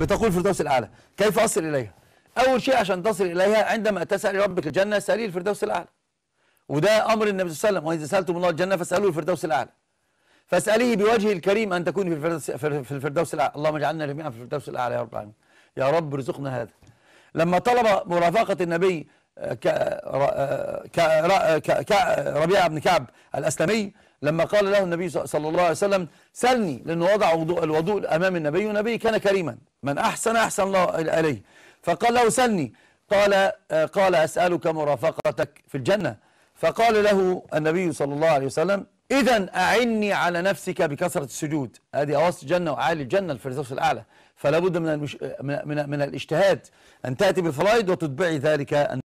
بتقول فردوس الأعلى كيف أصل إليها؟ أول شيء عشان تصل إليها عندما تسأل ربك الجنة سالي الفردوس الأعلى وده أمر النبي صلى الله عليه وسلم وإذا سألتم الله الجنة فاسألوه الفردوس الأعلى فاسأليه بوجهه الكريم أن تكون في الفردوس في الفردوس الأعلى اللهم اجعلنا جميعا في الفردوس الأعلى يا رب العالمين يا رب ارزقنا هذا لما طلب مرافقة النبي آه، آه، آه، ربيعة بن كعب الأسلمي لما قال له النبي صلى الله عليه وسلم سلني لأنه وضع الوضوء امام النبي والنبي كان كريما من أحسن أحسن الله إليه فقال له سلني قال قال أسألك مرافقتك في الجنة فقال له النبي صلى الله عليه وسلم إذا أعني على نفسك بكثرة السجود هذه أواسط الجنة وعالي الجنة الفردوس الأعلى فلا بد من, المش... من, من, من الاجتهاد أن تأتي بالفرائض وتتبعي ذلك